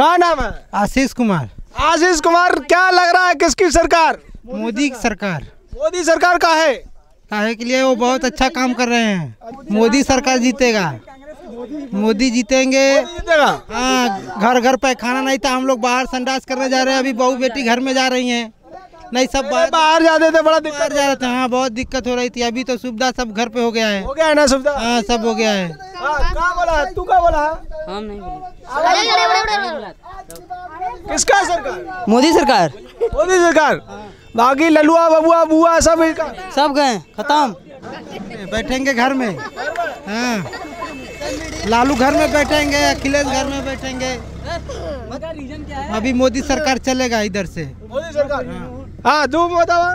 कहा नाम है आशीष कुमार आशीष कुमार क्या लग रहा है किसकी सरकार मोदी की सरकार मोदी सरकार का है काहे के लिए वो बहुत अच्छा काम कर रहे हैं मोदी सरकार जीतेगा मोदी जीतेंगे हाँ घर घर पैखाना नहीं था हम लोग बाहर संडास करने जा रहे हैं अभी बहू बेटी घर में जा रही हैं नहीं सब बाहर जाते थे बड़ा दिक्कत जा रहा था हाँ बहुत दिक्कत हो रही थी अभी तो सुविधा सब घर पे हो गया है हो गया है ना सुविधा हाँ सब हो गया है हाँ, कहाँ बोला तू कहाँ बोला है किसका सरकार मोदी सरकार मोदी सरकार बाकी ललुआ बबुआ बुआ सब सब गए खत्म बैठेंगे घर में हाँ लालू घर में बैठेंगे अखिलेश घर में बैठेंगे अभी मोदी सरकार चलेगा इधर से मोदी सरकार हाँ। हाँ तुम बताओ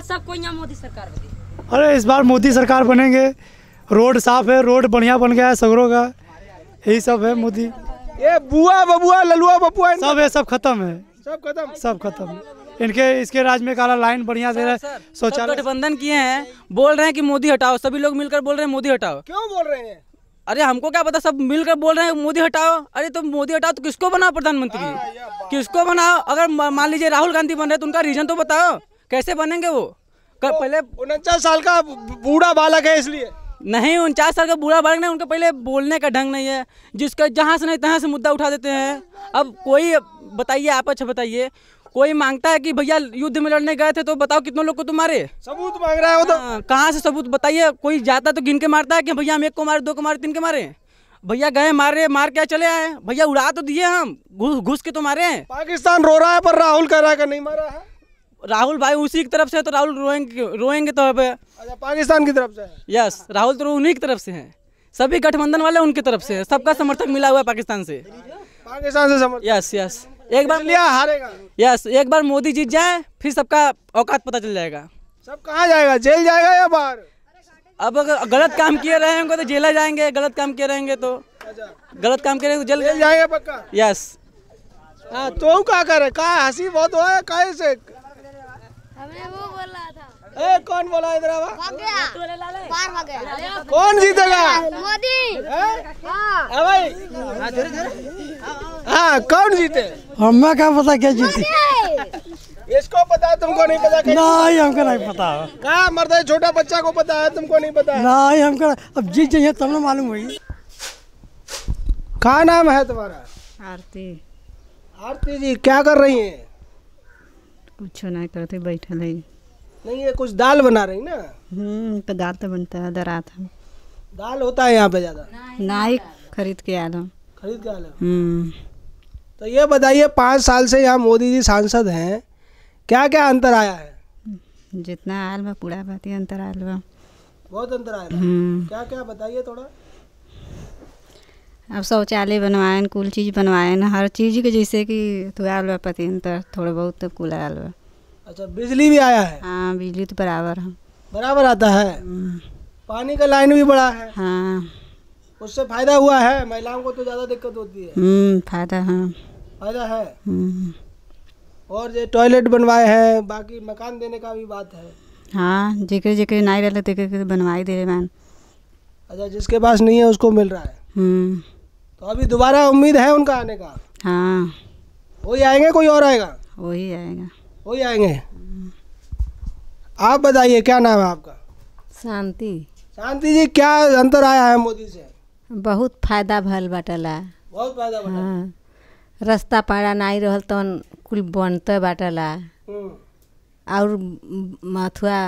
सब कोई मोदी सरकार अरे इस बार मोदी सरकार बनेंगे रोड साफ है रोड बढ़िया बन गया है सगरों का यही सब है मोदी ये बुआ बबुआ ललुआ बबुआ सब है सब खत्म है सब खत्म सब खत्म इनके इसके राज में काला लाइन बढ़िया है शौचालय गठबंधन किए हैं बोल रहे हैं कि मोदी हटाओ सभी लोग मिलकर बोल रहे हैं मोदी हटाओ क्यों बोल रहे हैं अरे हमको क्या पता सब मिलकर बोल रहे हैं मोदी हटाओ अरे तुम तो मोदी हटाओ तो किसको बनाओ प्रधानमंत्री हाँ, किसको बनाओ अगर मान लीजिए राहुल गांधी बन रहे तो उनका रीजन तो बताओ कैसे बनेंगे वो कर, पहले उनचास साल का बूढ़ा बालक है इसलिए नहीं उनचास साल का बूढ़ा बालक नहीं उनके पहले बोलने का ढंग नहीं है जिसका जहाँ से नहीं तहाँ से मुद्दा उठा देते हैं अब कोई बताइए आप अच्छा बताइए कोई मांगता है कि भैया युद्ध में लड़ने गए थे तो बताओ कितने लोग को तुम मारे सबूत मांग रहा है वो तो हाँ, कहाँ से सबूत बताइए कोई जाता तो गिन के मारता है कि भैया हम एक को मारे दो को मारे तीन के मारे भैया गए मारे मार के चले आए भैया उड़ा तो दिए हम घुस घुस के तो मारे हैं पाकिस्तान रो रहा है पर राहुल कह रहा है नहीं मारा है राहुल भाई उसी की तरफ से तो राहुल रोएंगे रोएंगे तो अब अच्छा, पाकिस्तान की तरफ से यस राहुल तो उन्हीं की तरफ से हैं सभी गठबंधन वाले उनकी तरफ से हैं सबका समर्थक मिला हुआ है पाकिस्तान से पाकिस्तान से यस यस एक बार लिया हारेगा यस एक बार मोदी जीत जाए फिर सबका औकात पता चल जाएगा सब कहाँ जाएगा जेल जाएगा या बाहर अब अगर गलत काम किए रहेंगे तो जेल जाएंगे गलत काम किए रहेंगे तो अच्छा। गलत काम करेंगे तो जेल जाएंगे पक्का यस हाँ तो क्या करे कहा हंसी बहुत हो है का से ए कौन बोला इधर आवा कौन जीतेगा मोदी हाँ भाई हाँ कौन जीते हमें क्या पता क्या जीते इसको पता तुमको नहीं पता नहीं हमको नहीं पता कहा मरद छोटा बच्चा को पता है तुमको नहीं पता नहीं हमको अब जीत जाइए तब ना मालूम हुई कहा नाम है तुम्हारा आरती आरती जी क्या कर रही हैं कुछ ना करते बैठे नहीं नहीं ये कुछ दाल बना रही ना हम्म तो दाल तो बनता है दरा था दाल होता है यहाँ पे ज्यादा ना ही खरीद के आलम खरीद के आलम हम्म तो ये बताइए पाँच साल से यहाँ मोदी जी सांसद हैं क्या क्या अंतर आया है जितना आल में पूरा ही अंतर आल में बहुत अंतर आया हम्म। क्या क्या बताइए थोड़ा अब शौचालय बनवाए कुल चीज़ बनवाएं हर चीज़ के जैसे कि तो आयल पति अंतर थोड़ा बहुत तो कुल आल अच्छा बिजली भी आया है हाँ बिजली तो बराबर है बराबर आता है हम्म। पानी का लाइन भी बड़ा है हाँ उससे फायदा हुआ है महिलाओं को तो ज़्यादा दिक्कत होती है हम्म, फायदा हाँ फायदा है हम्म। और जो टॉयलेट बनवाए हैं बाकी मकान देने का भी बात है हाँ जिक्र जिक्र नहीं रहता तिक्र बनवाई दे रहे मैम अच्छा जिसके पास नहीं है उसको मिल रहा है हम्म। तो अभी दोबारा उम्मीद है उनका आने का हाँ वही आएंगे कोई और आएगा वही आएगा वही आएंगे आप बताइए क्या नाम है आपका शांति शांति जी क्या अंतर आया है मोदी से बहुत फायदा भल बटल है बहुत फायदा भल हाँ। रास्ता पारा नहीं रहल तो कुल बनते बाटला और मथुआ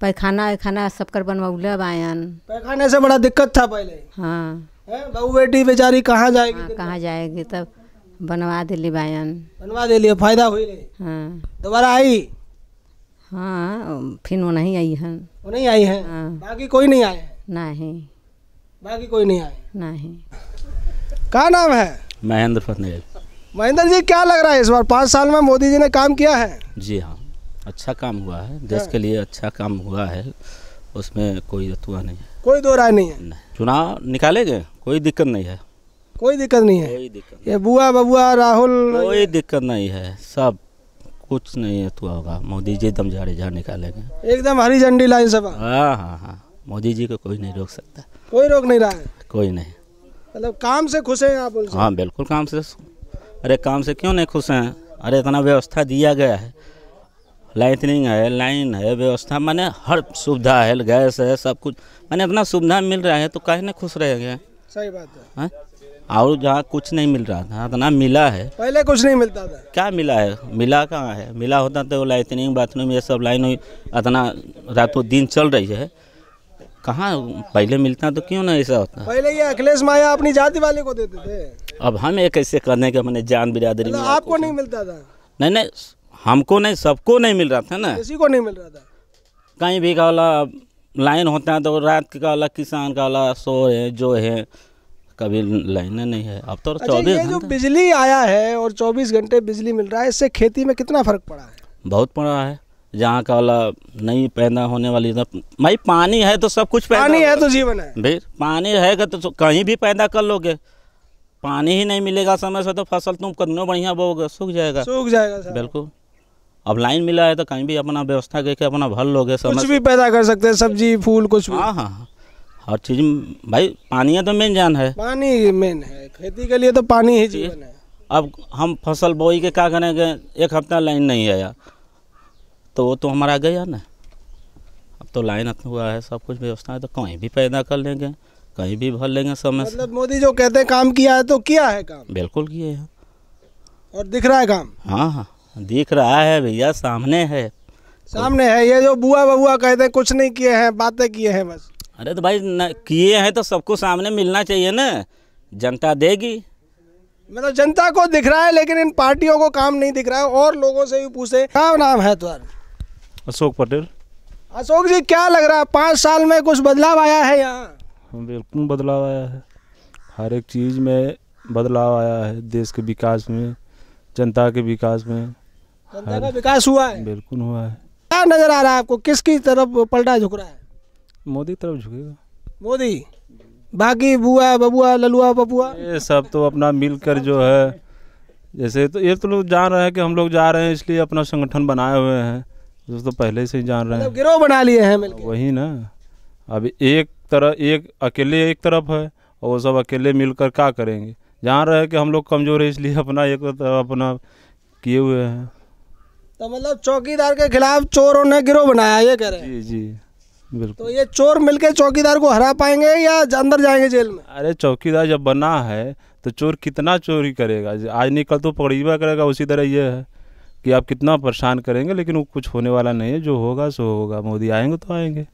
पैखाना वैखाना सबकर बनवौले आयन पैखाने से बड़ा दिक्कत था पहले हाँ बहू बेटी बेचारी कहाँ जाएगी हाँ, कहाँ जाएगी तब बनवा दिली बायन बनवा दिली फायदा हुई हाँ दोबारा आई हाँ फिर वो नहीं आई है वो नहीं आई है हाँ। बाकी कोई नहीं आए नहीं बाकी कोई नहीं आए नहीं का नाम है महेंद्र पटनेल महेंद्र जी क्या लग रहा है इस बार पाँच साल में मोदी जी ने काम किया है जी हाँ अच्छा काम हुआ है हाँ। देश के लिए अच्छा काम हुआ है उसमें कोई रतुआ नहीं है कोई दो राय नहीं है चुनाव निकाले गए कोई दिक्कत नहीं है कोई दिक्कत नहीं है कोई दिक्कत ये बुआ बबुआ राहुल कोई दिक्कत नहीं है सब कुछ नहीं अतुआ होगा मोदी जी एकदम झाड़े झाड़ निकालेंगे एकदम हरी झंडी लाइन सब हाँ हाँ हाँ मोदी जी को कोई नहीं रोक सकता कोई रोक नहीं रहा है कोई नहीं मतलब काम से खुश हैं आप हाँ बिल्कुल काम से अरे काम से क्यों नहीं खुश हैं अरे इतना व्यवस्था दिया गया है लाइटनिंग है लाइन है व्यवस्था मैंने हर सुविधा है गैस है सब कुछ मैंने इतना सुविधा मिल रहा है तो कहीं ना खुश रहेंगे सही बात है, है? हाँ? और जहाँ कुछ नहीं मिल रहा था इतना मिला है पहले कुछ नहीं मिलता था क्या मिला है मिला कहाँ है मिला होता तो लाइटनिंग बाथरूम ये सब लाइन इतना रातों दिन चल रही है कहाँ पहले मिलता तो क्यों ना ऐसा होता पहले ये अखिलेश माया अपनी जाति वाले को देते थे अब हम एक ऐसे करने के मैंने जान बिरादरी मतलब में आपको नहीं मिलता था नहीं नहीं हमको नहीं सबको नहीं मिल रहा था ना किसी को नहीं मिल रहा था कहीं भी का वाला लाइन होता है तो रात का वाला किसान का वाला सो है जो है कभी लाइने नहीं है अब तो अच्छा, चौबीस अच्छा जो बिजली आया है और चौबीस घंटे बिजली मिल रहा है इससे खेती में कितना फर्क पड़ा है बहुत पड़ा है जहाँ का वाला नहीं पैदा होने वाली भाई पानी है तो सब कुछ पैदा पानी है तो जीवन है भाई पानी रहेगा तो कहीं भी पैदा कर लोगे पानी ही नहीं मिलेगा समय से तो फसल तुम कितना बढ़िया बोगे सूख जाएगा सूख जाएगा बिल्कुल अब लाइन मिला है तो कहीं भी अपना व्यवस्था करके अपना भर लोगे समय कुछ भी पैदा कर सकते हैं सब्जी फूल कुछ भी हाँ हाँ, हाँ। हर चीज़ भाई पानी है तो मेन जान है पानी मेन है खेती के लिए तो पानी ही जीवन है अब हम फसल बोई के क्या करेंगे एक हफ्ता लाइन नहीं आया तो वो तो हमारा गया ना अब तो लाइन हुआ है सब कुछ व्यवस्था है तो कहीं भी पैदा कर लेंगे कहीं भी भर लेंगे समय मतलब मोदी जो कहते हैं काम किया है तो किया है काम बिल्कुल किए हैं और दिख रहा है काम हाँ हाँ दिख रहा है भैया सामने है सामने है ये जो बुआ बबुआ कहते हैं कुछ नहीं किए हैं बातें किए हैं बस अरे तो भाई किए हैं तो सबको सामने मिलना चाहिए ना जनता देगी मतलब जनता को दिख रहा है लेकिन इन पार्टियों को काम नहीं दिख रहा है और लोगों से भी पूछे क्या नाम है तुम्हारा अशोक पटेल अशोक जी क्या लग रहा है पाँच साल में कुछ बदलाव आया है यहाँ बिल्कुल बदलाव आया है हर एक चीज़ में बदलाव आया है देश के विकास में जनता के विकास में जनता का विकास हुआ है बिल्कुल हुआ है क्या नज़र आ रहा है आपको किसकी तरफ पलटा झुक रहा है मोदी तरफ झुकेगा मोदी बाकी बुआ बबुआ ललुआ बबुआ ये सब तो अपना मिलकर जो है जैसे तो ये तो लोग जान रहे हैं कि हम लोग जा रहे हैं इसलिए अपना संगठन बनाए हुए हैं तो पहले से ही जान रहे हैं मतलब गिरोह बना लिए हैं मिलकर वही ना अब एक तरह एक अकेले एक तरफ है और वो सब अकेले मिलकर क्या करेंगे जान रहे हैं कि हम लोग कमज़ोर है इसलिए अपना एक तरफ अपना किए हुए हैं तो मतलब चौकीदार के खिलाफ चोरों ने गिरोह बनाया ये कह रहे हैं जी जी बिल्कुल तो ये चोर मिलके चौकीदार को हरा पाएंगे या अंदर जाएंगे जेल में अरे चौकीदार जब बना है तो चोर कितना चोरी करेगा आज निकल तो पकड़ीबा करेगा उसी तरह ये है कि आप कितना परेशान करेंगे लेकिन वो कुछ होने वाला नहीं है जो होगा सो होगा मोदी आएंगे तो आएंगे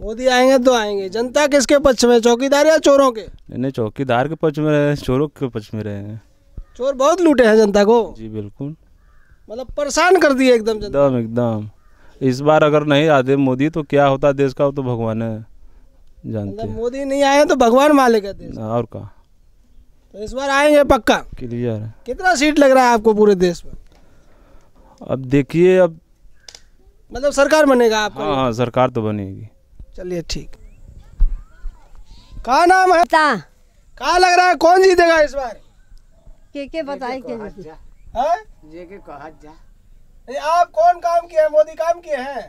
मोदी आएंगे तो आएंगे जनता किसके पक्ष में चौकीदार या चोरों के नहीं नहीं चौकीदार के पक्ष में रहे चोरों के पक्ष में रहेंगे चोर बहुत लूटे हैं जनता को जी बिल्कुल मतलब परेशान कर दिए एकदम एकदम एकदम इस बार अगर नहीं आते मोदी तो क्या होता देश का तो भगवान है जानते मतलब हैं मोदी नहीं आए तो भगवान मालिक है देश और कहा तो इस बार आएंगे पक्का क्लियर कितना सीट लग रहा है आपको पूरे देश में अब देखिए अब मतलब सरकार बनेगा आपका हाँ हाँ सरकार तो बनेगी चलिए ठीक कहा नाम है कहा लग रहा है कौन जीतेगा इस बार के के बताए के हाँ? जे के कहा जा आप कौन काम किए हैं मोदी काम किए हैं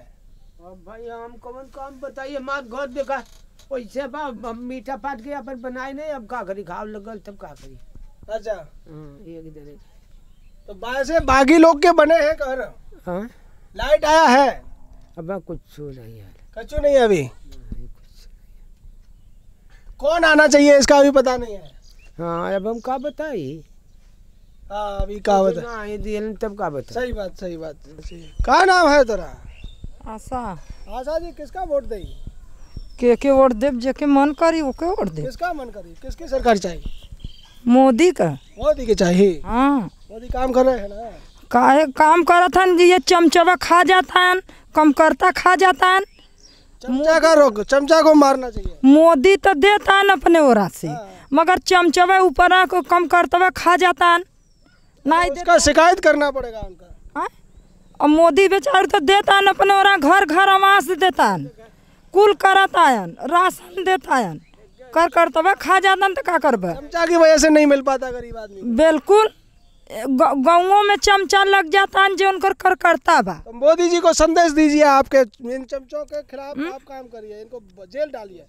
अब भाई हम कौन काम बताइए मार घर देखा वैसे बा मीठा पाट के अपन बनाए नहीं अब का करी खाव लगल तब का करी अच्छा हाँ, एक दे तो वैसे बागी लोग के बने हैं कह रहा हूँ लाइट आया है अब कुछ नहीं है कुछ नहीं अभी कौन आना चाहिए इसका अभी पता नहीं है हाँ अब हम कहा बताए हाँ, अभी कहा बता तब कहा बता सही बात सही बात कहा नाम है तेरा आशा आशा जी किसका वोट दे के के वोट दे जेके मन करी ओके वोट दे किसका मन करी किसकी सरकार चाहिए मोदी का मोदी के चाहिए हाँ काम कर रहे हैं ना काहे काम करत हन ये चमचा खा जाता है कम करता खा जाता है चमचा का रोक चमचा को मारना चाहिए मोदी तो देता है अपने ओरा से हाँ। मगर चमचा ऊपर को कम करता हुआ खा जाता है ना इसका शिकायत करना पड़ेगा उनका हाँ? और मोदी बेचारे तो देता है अपने ओरा घर घर आवास देता है कुल करता है राशन देता है कर करता हुए खा जाता तो क्या करबे चमचा की वजह से नहीं मिल पाता गरीब आदमी बिल्कुल गाँवों में चमचा लग जाता है जो उनकर कर करता बा तो मोदी जी को संदेश दीजिए आपके इन चमचों के खिलाफ हम्म? आप काम करिए इनको जेल डालिए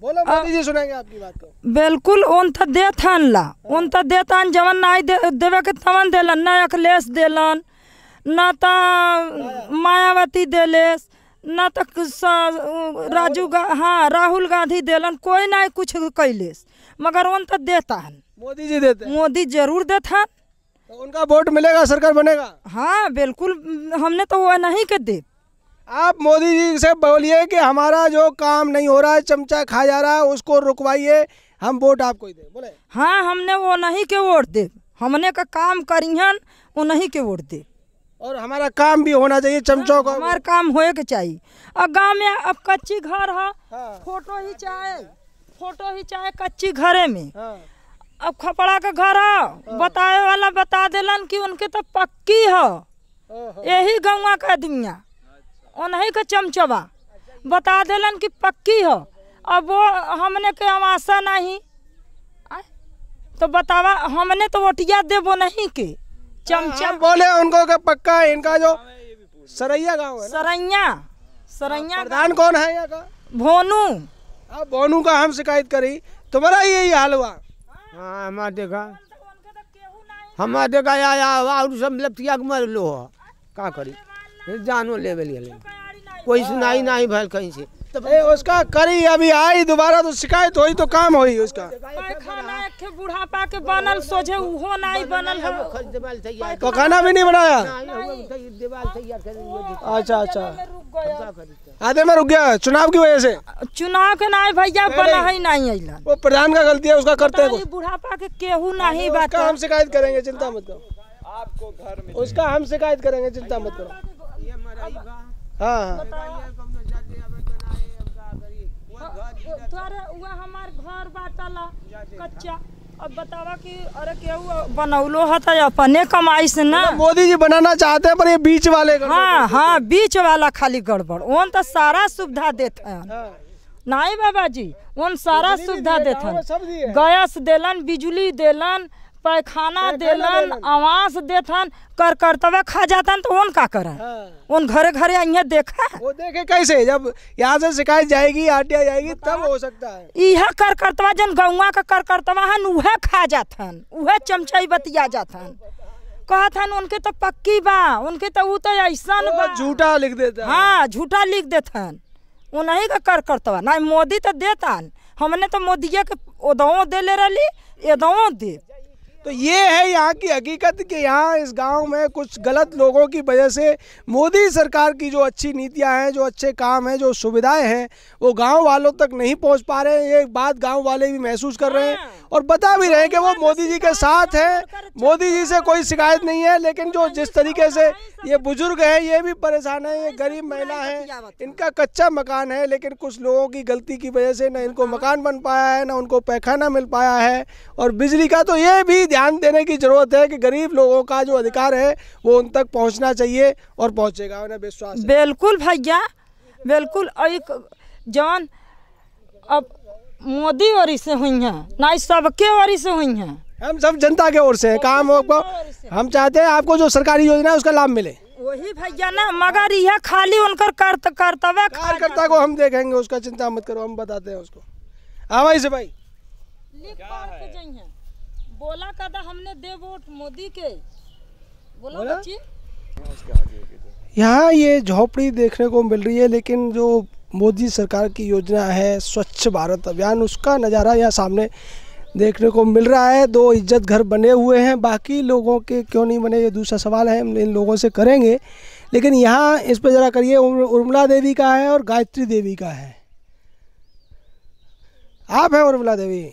बोलो मोदी जी सुनेंगे आपकी बात को बिल्कुल उन तो देथन ला हाँ। उन तो देतन जवन नहीं दे देवे के तवन देलन ना अखिलेश देलन ना तो मायावती देलेस ना तो राजू हाँ राहुल गांधी देलन कोई ना कुछ कैलेस मगर वन तो देता है मोदी जी देते मोदी जरूर देता है तो उनका वोट मिलेगा सरकार बनेगा हाँ बिल्कुल हमने तो वो नहीं कर दे आप मोदी जी से बोलिए कि हमारा जो काम नहीं हो रहा है चमचा खा जा रहा है उसको रुकवाइए हम वोट आपको ही दे बोले हाँ हमने वो नहीं के वोट दे हमने का काम करी हन वो नहीं के वोट दे और हमारा काम भी होना चाहिए चमचो का हमारा काम होए के चाहिए और गांव में अब कच्ची घर है हाँ। फोटो ही चाहे फोटो ही चाहे कच्ची घरे में हाँ। अब खपड़ा के घर आओ हाँ। बताए वाला बता दिलन कि उनके तो पक्की हो यही गौवा का दुनिया उन्हीं का चमचबा बता दिलन कि पक्की हो अब वो हमने के अमाशा नहीं तो बतावा हमने तो वोटिया देवो नहीं के चमचम हाँ, बोले उनको के पक्का है इनका जो सरैया गांव है सरैया हाँ, सरैया प्रधान कौन है यहाँ का भोनू अब बोनू का हम शिकायत करी तुम्हारा यही हाल हुआ हाँ हमारा देखा हमारा देखा आया और सब लपटिया मतलब के मर लो का करी जानो ले कोई सुनाई ना ही भल कहीं से तो ए, उसका करी अभी आई दोबारा तो शिकायत हुई तो काम हुई उसका बुढ़ापा के बनल सोझे उहो नहीं बनल है पखाना भी नहीं बनाया तो अच्छा अच्छा आधे में रुक गया चुनाव की वजह से चुनाव के ना भैया बना ही नहीं है वो प्रधान का गलती है उसका करते हैं बुढ़ापा के केहू नहीं बात हम शिकायत करेंगे चिंता मत करो आपको घर में उसका हम शिकायत करेंगे चिंता मत करो हाँ हाँ हमारे घर बाटल कच्चा अब बतावा कि अरे केहू बनौलो है तो अपने कमाई से ना मोदी जी बनाना चाहते हैं पर ये बीच वाले हाँ हाँ बीच वाला खाली गड़बड़ उन तो सारा सुविधा देते हैं हाँ। नहीं बाबा जी उन सारा सुविधा देते हैं गैस दिलन बिजली दिलन पैखाना देलन आवास देथन कर करतवे खा जातन तो उन का करन हाँ। उन घरे घरे यहाँ देखा वो देखे कैसे जब यहाँ से शिकायत जाएगी आटिया जाएगी तब हो सकता है यह कर करतवा जन गौवा का कर करतवा हन वह खा जाथन वह चमचाई बतिया जाथन था उनके तो पक्की बा उनके तो, तो वो तो ऐसा झूठा लिख देता हाँ झूठा लिख वो नहीं का कर करतवा ना मोदी तो देता हमने तो मोदी के उदों दे ले रही एदों दे तो ये है यहाँ की हकीकत कि यहाँ इस गांव में कुछ गलत लोगों की वजह से मोदी सरकार की जो अच्छी नीतियाँ हैं जो अच्छे काम हैं जो सुविधाएं हैं वो गांव वालों तक नहीं पहुँच पा रहे हैं ये बात गांव वाले भी महसूस कर रहे हैं हाँ। और बता भी रहे हैं कि वो हाँ, हाँ, मोदी जी के साथ हैं मोदी जी से कोई शिकायत नहीं है लेकिन जो जिस तरीके से ये बुजुर्ग है ये भी परेशान है ये गरीब महिला है इनका कच्चा मकान है लेकिन कुछ लोगों की गलती की वजह से न इनको मकान बन पाया है ना उनको पैखाना मिल पाया है और बिजली का तो ये भी ध्यान देने की ज़रूरत है कि गरीब लोगों का जो अधिकार है वो उन तक पहुंचना चाहिए और पहुंचेगा उन्हें विश्वास बिल्कुल भैया बिल्कुल एक जान अब मोदी और इसे हुई हैं ना सबके और इसे हुई हैं हम सब जनता के ओर से हैं काम आपको हम चाहते हैं आपको जो सरकारी योजना है उसका लाभ मिले वही भैया ना मगर यह खाली उनका कर्त कर्तव्य कार्यकर्ता को हम देखेंगे उसका चिंता मत करो हम बताते हैं उसको हाँ भाई से भाई बोला कदा हमने दे वोट मोदी के बोला बच्ची यहाँ ये झोपड़ी देखने को मिल रही है लेकिन जो मोदी सरकार की योजना है स्वच्छ भारत अभियान उसका नज़ारा यहाँ सामने देखने को मिल रहा है दो इज्जत घर बने हुए हैं बाकी लोगों के क्यों नहीं बने ये दूसरा सवाल है हम इन लोगों से करेंगे लेकिन यहाँ इस पर ज़रा करिए उर्मिला देवी का है और गायत्री देवी का है आप हैं उर्मिला देवी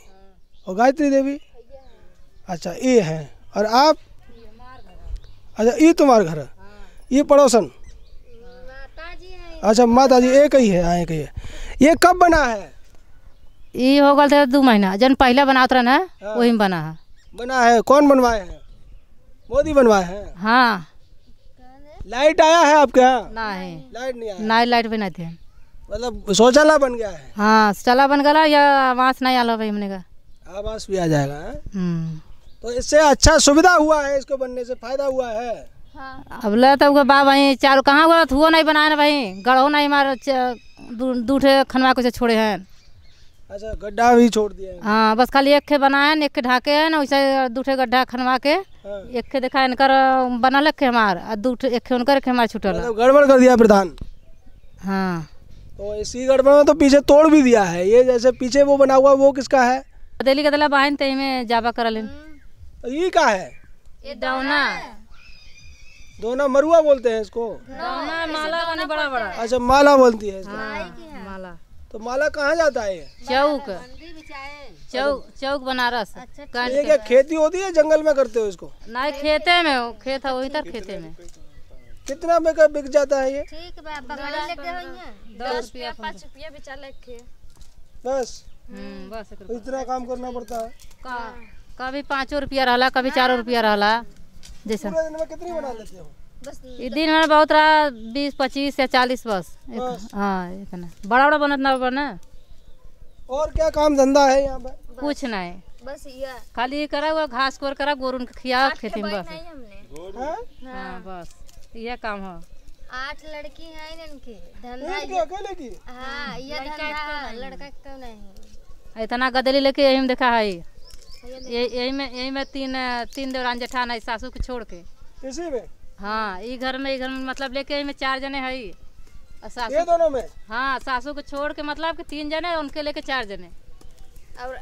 और गायत्री देवी अच्छा ये है और आप अच्छा ये तुम्हारे घर है ये पड़ोसन अच्छा माता जी एक ही है हाँ एक ही है ये कब बना है ये हो गल थे तो दो महीना जन पहले बनात रहना ना हाँ। वही में बना है बना है कौन बनवाए हैं मोदी बनवाए हैं हाँ लाइट आया है आपके यहाँ ना है लाइट नहीं आया ना लाइट भी नहीं थे मतलब शौचालय बन गया है हाँ शौचालय बन गया या आवास नहीं आलो भाई हमने का आवास भी आ जाएगा हाँ। हम्म। तो इससे अच्छा सुविधा हुआ है इसको बनने से फायदा हुआ है हाँ। अब ले तब के बा भाई चार कहाँ गलत हुआ नहीं बनाए ना भाई गढ़ो नहीं मार दूठे खनवा कुछ छोड़े हैं अच्छा गड्ढा भी छोड़ दिया है हाँ बस खाली एक खे बनाए एक खे ढाके है ना वैसे दूठे गड्ढा खनवा के हाँ। एक खे देखा इनकर बनल एक हमार दूठे एक खे उनकर एक हमार छूटल मतलब गड़बड़ कर दिया प्रधान हाँ तो इसी गड़बड़ में तो पीछे तोड़ भी दिया है ये जैसे पीछे वो बना हुआ वो किसका है दिल्ली का दिला बहन तेई में जाबा करल ये का है ये दौना दोना मरुआ बोलते हैं इसको दौना माला बने तो बड़ा बड़ा अच्छा माला बोलती है इसको हाँ, माला तो माला कहाँ जाता है चौक तो चौक चौक बनारस अच्छा, ये क्या खेती होती है जंगल में करते हो इसको नहीं खेते में खेत है वही तक खेते में कितना में का बिक जाता है ये ठीक बा दस रुपया पाँच रुपया बेचा बस हम्म, बस इतना काम करना पड़ता है कभी पाँचों रुपया रहा कभी चारों हाँ। रुपया रहा जैसा दिन में बहुत रहा बीस पच्चीस या चालीस बस हाँ इतना बड़ा बड़ा बनत ना बना और क्या काम धंधा है पे कुछ नहीं बस ये खाली करा हुआ घास कोर करा गोरुन खिया खेती में बस हाँ, हाँ। बस ये काम हो आठ लड़की है इनकी धंधा अकेले की हाँ ये धंधा तो लड़का क्यों तो नहीं इतना गदली लेके यही देखा है यही में यही में तीन तीन देवरान जेठान है सासू को छोड़ के इसी में हाँ ये घर में घर में मतलब लेके यही में चार जने है सासू ये दोनों में हाँ सासू को छोड़ के मतलब कि तीन जने उनके लेके चार जने और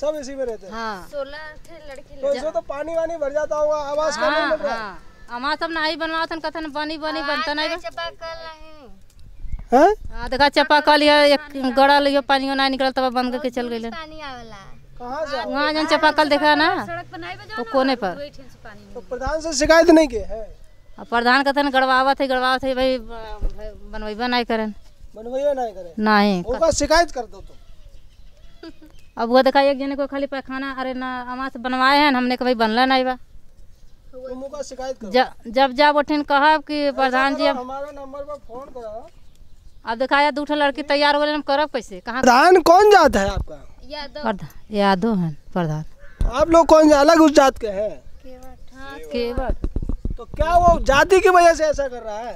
सब इसी में रहते हाँ। सोलह लड़की तो इसमें तो पानी वानी भर जाता होगा आवाज हाँ, हाँ, हाँ। हमारा सब नहीं बनवा था कथन बनी बनी हाँ, बनता नहीं हाँ देखा चपाकल ये गड़ा लियो पानी नहीं निकल तब बंद करके चल गई पानी आवेला वहाँ जन चपाकल देखा ना तो कोने पर तो प्रधान से शिकायत नहीं की है प्रधान कहते गड़वावत थे गड़वावत थे भाई बनवैबा नहीं करन बनवैबा नहीं करन नहीं ओका शिकायत कर दो तो अब वो देखा एक जने को खाली पैखाना अरे ना अमा से बनवाए हैं हमने कभी बनला नहीं बा तो जब जब उठिन कहा कि प्रधान जी हमारा नंबर पर फोन करो अब देखा दू लड़की तैयार हो गए हम करब कैसे कहाँ प्रधान कौन जाता है आपका यादव यादव हैं प्रधान आप लोग कौन अलग उस जात के हैं हाँ, केवट तो क्या वो जाति की वजह से ऐसा कर रहा है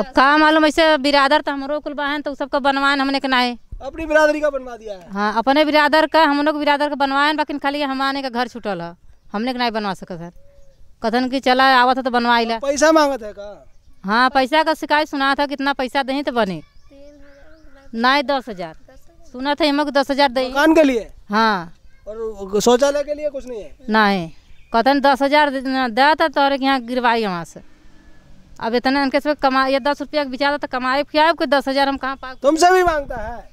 अब कहा मालूम ऐसे बिरादर तो हमारो कुल बहन तो सबका बनवान हमने के नाए अपनी बिरादरी का बनवा दिया है हाँ अपने बिरादर का हम लोग बिरादर का बनवाए बाकी खाली हमारे का घर छूटल है हमने के नहीं बनवा सकत सर कथन की चला आवा था तो बनवा ला तो पैसा मांगा था हाँ पैसा का शिकायत सुना था कितना पैसा दही तो बने नहीं दस हजार सुना था हमको दस हजार दी के लिए हाँ और शौचालय के लिए कुछ नहीं है नहीं कथन दस हजार दे था तोरे यहाँ गिरवाई वहाँ से अब इतना कमा ये दस रुपया बिचारा तो कमाए खियाए दस हजार हम कहाँ पा तुमसे भी मांगता है